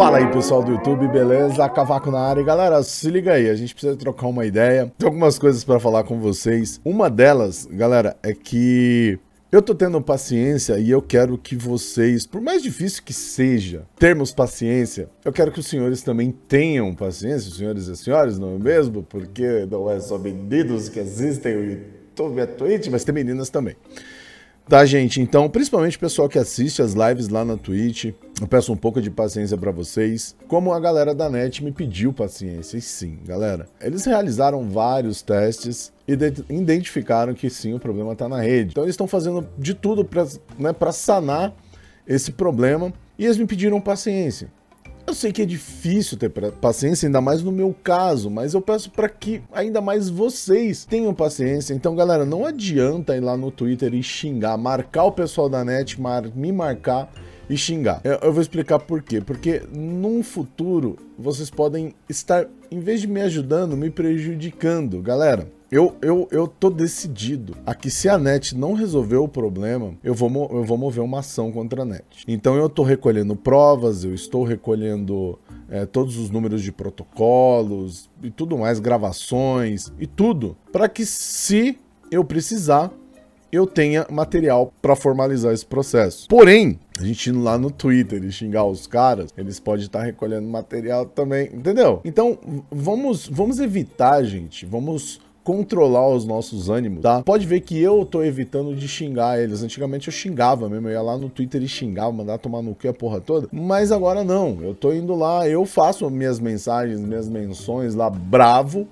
Fala aí pessoal do YouTube, beleza? Cavaco na área. Galera, se liga aí, a gente precisa trocar uma ideia. Tem algumas coisas para falar com vocês. Uma delas, galera, é que eu tô tendo paciência e eu quero que vocês, por mais difícil que seja termos paciência, eu quero que os senhores também tenham paciência, os senhores e as senhoras, não é mesmo? Porque não é só meninos que assistem o YouTube, a é Twitch, mas tem meninas também. Tá, gente? Então, principalmente o pessoal que assiste as lives lá na Twitch, eu peço um pouco de paciência para vocês, como a galera da NET me pediu paciência. E sim, galera, eles realizaram vários testes e identificaram que sim, o problema está na rede. Então eles estão fazendo de tudo para né, sanar esse problema e eles me pediram paciência. Eu sei que é difícil ter paciência, ainda mais no meu caso, mas eu peço para que ainda mais vocês tenham paciência. Então, galera, não adianta ir lá no Twitter e xingar, marcar o pessoal da net, mar me marcar e xingar. Eu, eu, vou explicar por quê. Porque num futuro vocês podem estar, em vez de me ajudando, me prejudicando. Galera, eu, eu, eu tô decidido a que se a NET não resolver o problema, eu vou, eu vou mover uma ação contra a NET. Então eu tô recolhendo provas, eu estou recolhendo é, todos os números de protocolos e tudo mais, gravações e tudo, para que se eu precisar, eu tenha material para formalizar esse processo. Porém, a gente indo lá no Twitter e xingar os caras, eles podem estar tá recolhendo material também, entendeu? Então, vamos, vamos evitar, gente, vamos controlar os nossos ânimos, tá? Pode ver que eu tô evitando de xingar eles. Antigamente eu xingava mesmo, eu ia lá no Twitter e xingava, mandar tomar no cu a porra toda. Mas agora não, eu tô indo lá, eu faço minhas mensagens, minhas menções lá bravo.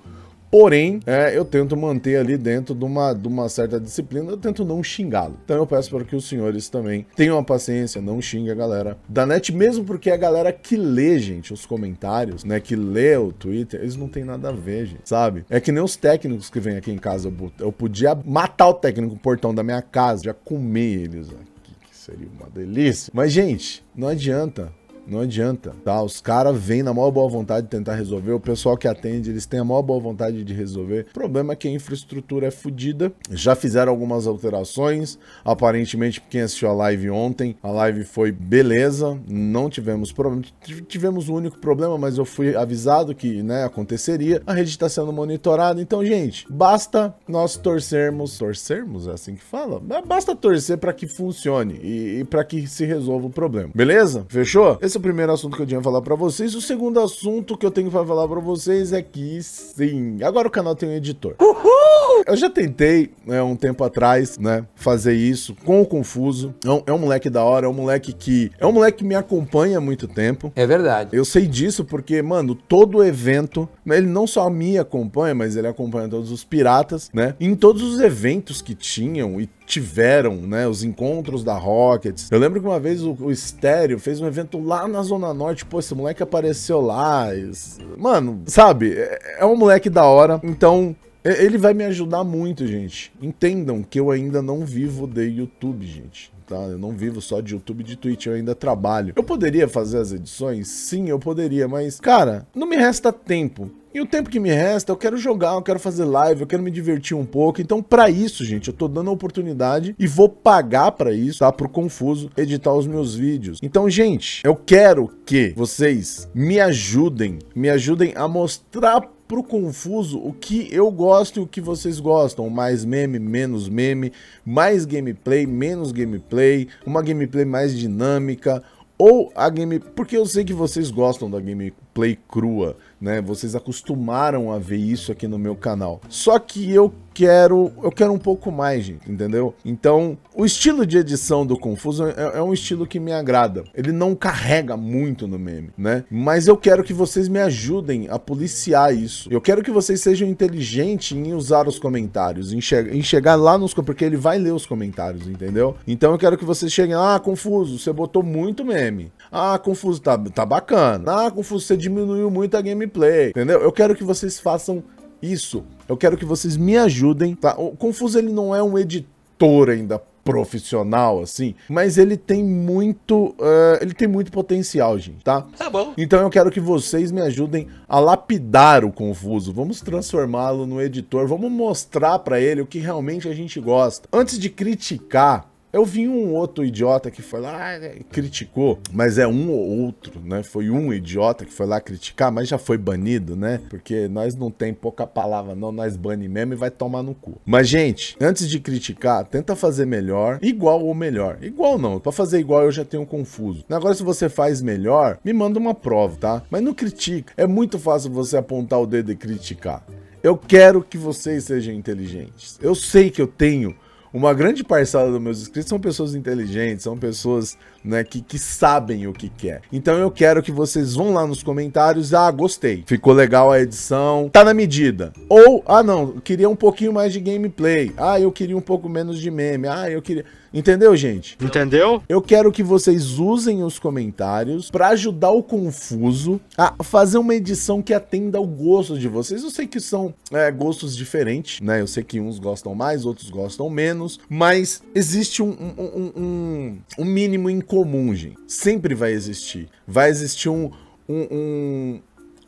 Porém, é, eu tento manter ali dentro de uma, de uma certa disciplina, eu tento não xingá-lo. Então eu peço para que os senhores também tenham a paciência, não xingue a galera da net, mesmo porque é a galera que lê, gente, os comentários, né, que lê o Twitter, eles não tem nada a ver, gente, sabe? É que nem os técnicos que vêm aqui em casa, eu, eu podia matar o técnico no portão da minha casa, já comer eles, aqui, que seria uma delícia. Mas, gente, não adianta. Não adianta, tá? Os caras vêm na maior boa vontade de tentar resolver, o pessoal que atende, eles têm a maior boa vontade de resolver. O problema é que a infraestrutura é fodida. Já fizeram algumas alterações, aparentemente quem assistiu a live ontem, a live foi beleza, não tivemos problema. Tivemos o um único problema, mas eu fui avisado que, né, aconteceria. A rede está sendo monitorada, então, gente, basta nós torcermos, torcermos é assim que fala? Basta torcer para que funcione e, e para que se resolva o problema. Beleza? Fechou? Esse o primeiro assunto que eu tinha a falar para vocês. O segundo assunto que eu tenho para falar para vocês é que sim, agora o canal tem um editor. Uhul! Eu já tentei, né, um tempo atrás, né, fazer isso com o Confuso. É um, é um moleque da hora, é um moleque que... É um moleque que me acompanha há muito tempo. É verdade. Eu sei disso porque, mano, todo evento... Né, ele não só me acompanha, mas ele acompanha todos os piratas, né? Em todos os eventos que tinham e tiveram, né? Os encontros da Rockets. Eu lembro que uma vez o, o fez um evento lá na Zona Norte. Pô, esse moleque apareceu lá. Isso... Mano, sabe? É, é um moleque da hora. Então, é, ele vai me ajudar muito, gente. Entendam que eu ainda não vivo de YouTube, gente. Tá? Eu não vivo só de YouTube e de Twitch, eu ainda trabalho. Eu poderia fazer as edições? Sim, eu poderia, mas, cara, não me resta tempo. E o tempo que me resta, eu quero jogar, eu quero fazer live, eu quero me divertir um pouco. Então, para isso, gente, eu tô dando a oportunidade e vou pagar para isso, tá? Pro Confuso editar os meus vídeos. Então, gente, eu quero que vocês me ajudem, me ajudem a mostrar pro confuso o que eu gosto e o que vocês gostam. Mais meme, menos meme, mais gameplay, menos gameplay, uma gameplay mais dinâmica ou a game, porque eu sei que vocês gostam da gameplay gameplay crua, né? Vocês acostumaram a ver isso aqui no meu canal. Só que eu quero, eu quero um pouco mais, gente, entendeu? Então, o estilo de edição do Confuso é, é, um estilo que me agrada. Ele não carrega muito no meme, né? Mas eu quero que vocês me ajudem a policiar isso. Eu quero que vocês sejam inteligentes em usar os comentários, em, che em chegar lá nos porque ele vai ler os comentários, entendeu? Então eu quero que vocês cheguem, ah, Confuso, você botou muito meme. Ah, Confuso, tá, tá bacana. Ah, Confuso, você diminuiu muito a gameplay, entendeu? Eu quero que vocês façam isso. Eu quero que vocês me ajudem, tá? O Confuso, ele não é um editor ainda profissional, assim, mas ele tem muito, uh, ele tem muito potencial, gente, tá? Tá bom. Então eu quero que vocês me ajudem a lapidar o Confuso, vamos transformá-lo no editor, vamos mostrar para ele o que realmente a gente gosta. Antes de criticar, eu vi um outro idiota que foi lá e criticou, mas é um ou outro, né? Foi um idiota que foi lá criticar, mas já foi banido, né? Porque nós não tem pouca palavra, não, nós bane mesmo e vai tomar no cu. Mas, gente, antes de criticar, tenta fazer melhor, igual ou melhor. Igual não, pra fazer igual eu já tenho confuso. Agora, se você faz melhor, me manda uma prova, tá? Mas não critica. É muito fácil você apontar o dedo e criticar. Eu quero que vocês sejam inteligentes. Eu sei que eu tenho uma grande parcela dos meus inscritos são pessoas inteligentes, são pessoas né, que, que sabem o que quer. Então eu quero que vocês vão lá nos comentários, ah, gostei, ficou legal a edição, tá na medida. Ou, ah não, queria um pouquinho mais de gameplay, ah, eu queria um pouco menos de meme, ah, eu queria... Entendeu, gente? Entendeu? Eu quero que vocês usem os comentários para ajudar o confuso a fazer uma edição que atenda o gosto de vocês. Eu sei que são é, gostos diferentes, né? Eu sei que uns gostam mais, outros gostam menos, menos, mas existe um, um, um, um mínimo em comum, gente. Sempre vai existir. Vai existir um, um,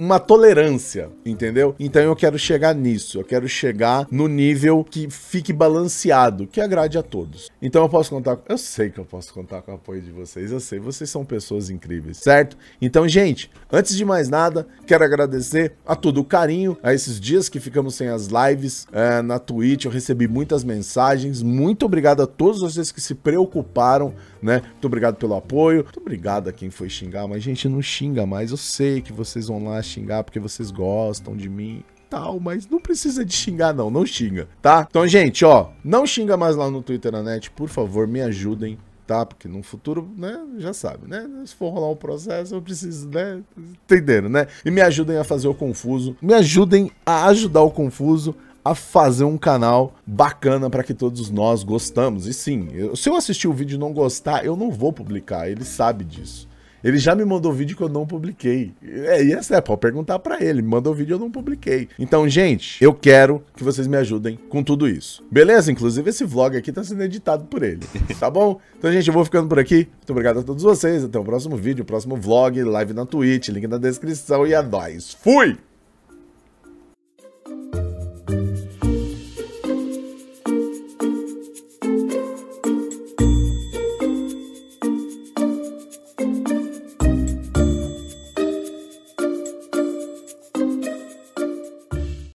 uma tolerância, entendeu? Então eu quero chegar nisso, eu quero chegar no nível que fique balanceado, que agrade a todos. Então eu posso contar, eu sei que eu posso contar com o apoio de vocês, eu sei, vocês são pessoas incríveis, certo? Então, gente, antes de mais nada, quero agradecer a todo o carinho, a esses dias que ficamos sem as lives é, na Twitch, eu recebi muitas mensagens, muito obrigado a todos vocês que se preocuparam, né? Muito obrigado pelo apoio, muito obrigado a quem foi xingar, mas gente, não xinga mais, eu sei que vocês vão lá xingar porque vocês gostam de mim tal, mas não precisa de xingar não, não xinga, tá? Então, gente, ó, não xinga mais lá no Twitter na net, por favor, me ajudem, tá? Porque no futuro, né, já sabe, né? Se for rolar um processo, eu preciso, né? Entenderam, né? E me ajudem a fazer o Confuso, me ajudem a ajudar o Confuso a fazer um canal bacana para que todos nós gostamos. E sim, eu, se eu assistir o vídeo e não gostar, eu não vou publicar, ele sabe disso. Ele já me mandou vídeo que eu não publiquei. É, e essa é, pode perguntar para ele. Me mandou vídeo eu não publiquei. Então, gente, eu quero que vocês me ajudem com tudo isso. Beleza? Inclusive, esse vlog aqui tá sendo editado por ele. Tá bom? Então, gente, eu vou ficando por aqui. Muito obrigado a todos vocês. Até o próximo vídeo, próximo vlog, live na Twitch, link na descrição e a é nóis. Fui!